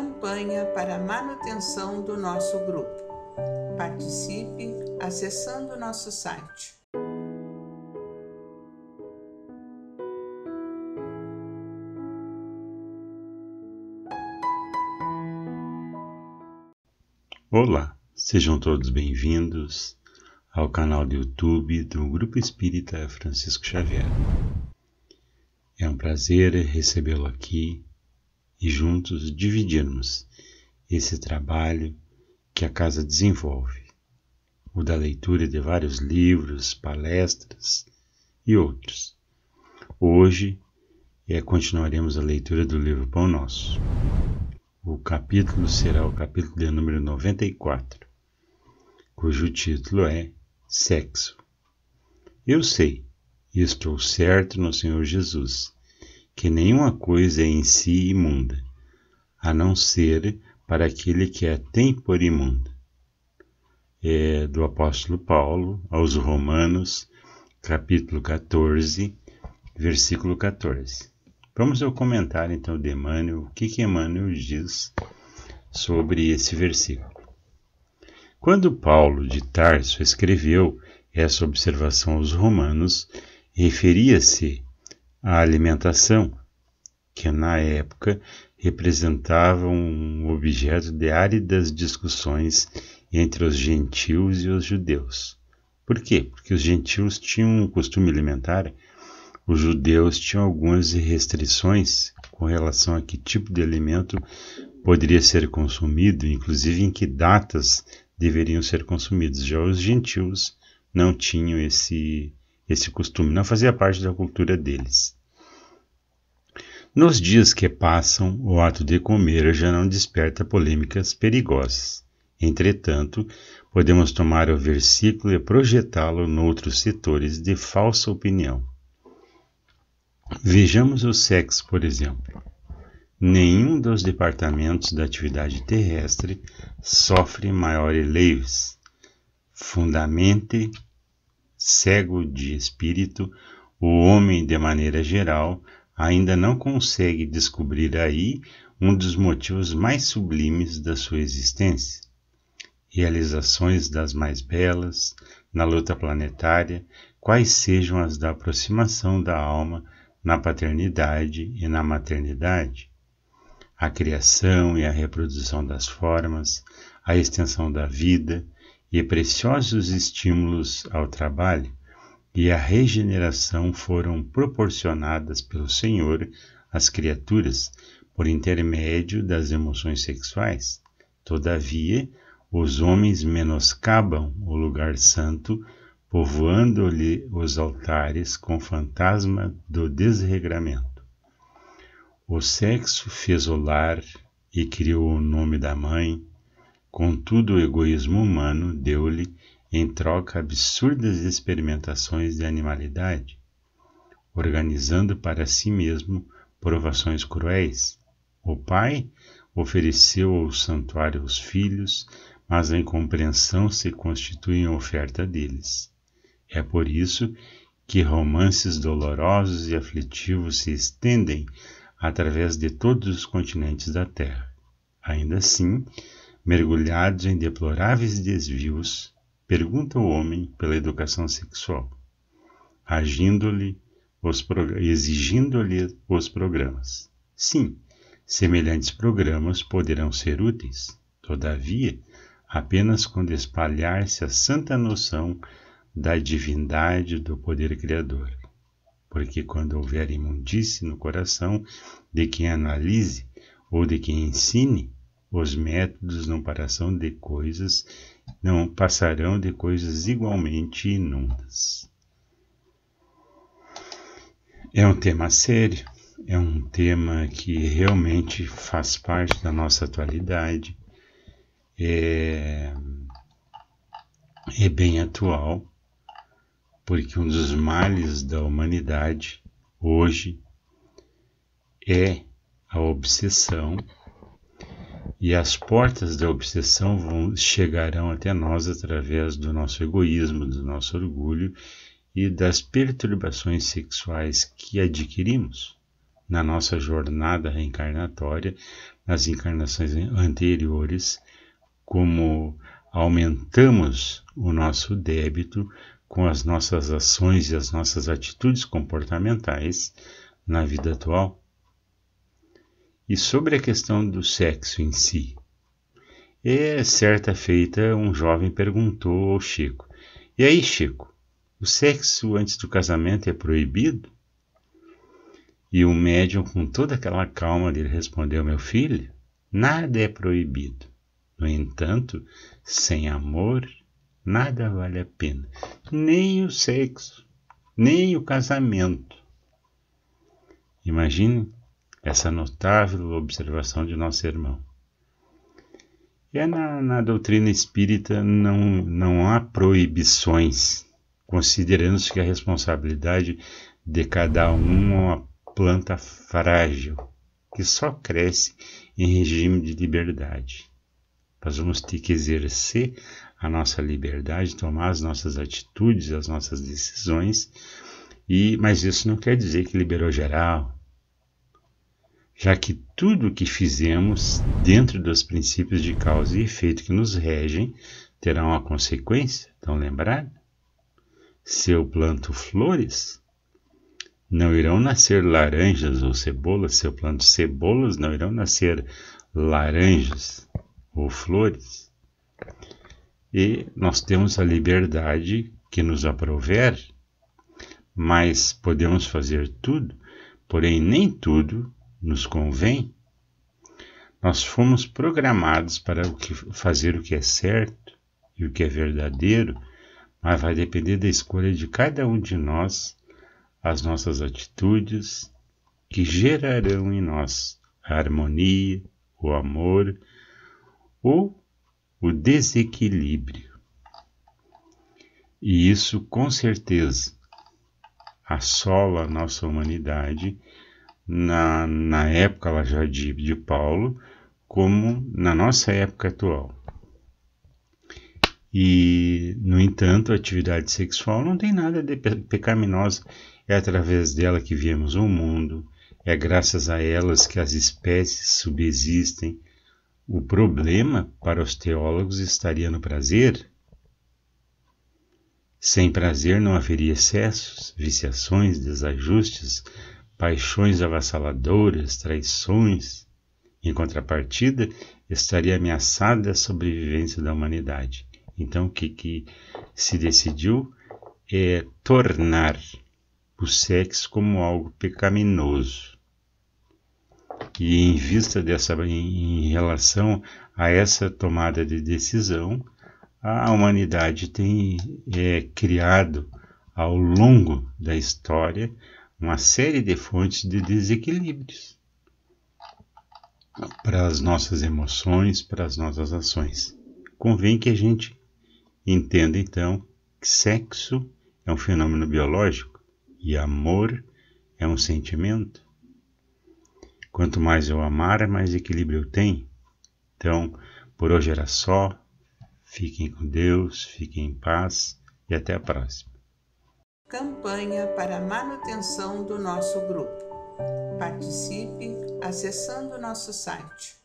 campanha para a manutenção do nosso grupo. Participe acessando nosso site. Olá, sejam todos bem-vindos ao canal do YouTube do Grupo Espírita Francisco Xavier. É um prazer recebê-lo aqui e juntos dividirmos esse trabalho que a casa desenvolve, o da leitura de vários livros, palestras e outros. Hoje é, continuaremos a leitura do livro Pão Nosso. O capítulo será o capítulo de número 94, cujo título é Sexo. Eu sei, e estou certo no Senhor Jesus que nenhuma coisa é em si imunda, a não ser para aquele que a é tem por imunda. É do apóstolo Paulo aos Romanos, capítulo 14, versículo 14. Vamos ao comentário então de Emmanuel, o que, que Emmanuel diz sobre esse versículo. Quando Paulo de Tarso escreveu essa observação aos Romanos, referia-se à alimentação que na época representavam um objeto de áridas discussões entre os gentios e os judeus. Por quê? Porque os gentios tinham um costume alimentar, os judeus tinham algumas restrições com relação a que tipo de alimento poderia ser consumido, inclusive em que datas deveriam ser consumidos. Já os gentios não tinham esse, esse costume, não fazia parte da cultura deles. Nos dias que passam, o ato de comer já não desperta polêmicas perigosas. Entretanto, podemos tomar o versículo e projetá-lo noutros setores de falsa opinião. Vejamos o sexo, por exemplo. Nenhum dos departamentos da atividade terrestre sofre maiores leis. Fundamente, cego de espírito, o homem, de maneira geral, ainda não consegue descobrir aí um dos motivos mais sublimes da sua existência. Realizações das mais belas, na luta planetária, quais sejam as da aproximação da alma na paternidade e na maternidade, a criação e a reprodução das formas, a extensão da vida e preciosos estímulos ao trabalho e a regeneração foram proporcionadas pelo Senhor às criaturas por intermédio das emoções sexuais. Todavia, os homens menoscabam o lugar santo, povoando-lhe os altares com fantasma do desregramento. O sexo fez o lar e criou o nome da mãe, contudo o egoísmo humano deu-lhe em troca absurdas experimentações de animalidade, organizando para si mesmo provações cruéis. O pai ofereceu ao santuário os filhos, mas a incompreensão se constitui em oferta deles. É por isso que romances dolorosos e aflitivos se estendem através de todos os continentes da Terra. Ainda assim, mergulhados em deploráveis desvios, pergunta ao homem pela educação sexual, agindo-lhe os exigindo-lhe os programas. Sim, semelhantes programas poderão ser úteis, todavia, apenas quando espalhar-se a santa noção da divindade do poder criador. Porque quando houver imundície no coração de quem analise ou de quem ensine, os métodos não passarão de coisas não passarão de coisas igualmente inundas. É um tema sério, é um tema que realmente faz parte da nossa atualidade, é, é bem atual, porque um dos males da humanidade hoje é a obsessão e as portas da obsessão vão, chegarão até nós através do nosso egoísmo, do nosso orgulho e das perturbações sexuais que adquirimos na nossa jornada reencarnatória, nas encarnações anteriores, como aumentamos o nosso débito com as nossas ações e as nossas atitudes comportamentais na vida atual e sobre a questão do sexo em si. E é certa feita, um jovem perguntou ao Chico: E aí, Chico, o sexo antes do casamento é proibido? E o médium, com toda aquela calma, lhe respondeu: Meu filho, nada é proibido. No entanto, sem amor, nada vale a pena. Nem o sexo, nem o casamento. Imagine essa notável observação de nosso irmão. E é na, na doutrina espírita não, não há proibições, considerando-se que a responsabilidade de cada um é uma planta frágil, que só cresce em regime de liberdade. Nós vamos ter que exercer a nossa liberdade, tomar as nossas atitudes, as nossas decisões, e mas isso não quer dizer que liberou geral, já que tudo o que fizemos dentro dos princípios de causa e efeito que nos regem terá uma consequência, estão lembrados? Se eu planto flores, não irão nascer laranjas ou cebolas, se eu planto cebolas, não irão nascer laranjas ou flores. E nós temos a liberdade que nos aprover, mas podemos fazer tudo, porém nem tudo nos convém, nós fomos programados para o que, fazer o que é certo e o que é verdadeiro, mas vai depender da escolha de cada um de nós, as nossas atitudes, que gerarão em nós a harmonia, o amor ou o desequilíbrio. E isso, com certeza, assola a nossa humanidade na, na época lá já de, de Paulo, como na nossa época atual. E, no entanto, a atividade sexual não tem nada de pecaminosa. É através dela que viemos o mundo, é graças a elas que as espécies subsistem. O problema para os teólogos estaria no prazer? Sem prazer não haveria excessos, viciações, desajustes, paixões avassaladoras, traições. Em contrapartida, estaria ameaçada a sobrevivência da humanidade. Então, o que, que se decidiu é tornar o sexo como algo pecaminoso. E em vista dessa, em, relação a essa tomada de decisão, a humanidade tem é, criado ao longo da história uma série de fontes de desequilíbrios para as nossas emoções, para as nossas ações. Convém que a gente entenda então que sexo é um fenômeno biológico e amor é um sentimento. Quanto mais eu amar, mais equilíbrio eu tenho. Então, por hoje era só. Fiquem com Deus, fiquem em paz e até a próxima. Campanha para a manutenção do nosso grupo. Participe acessando nosso site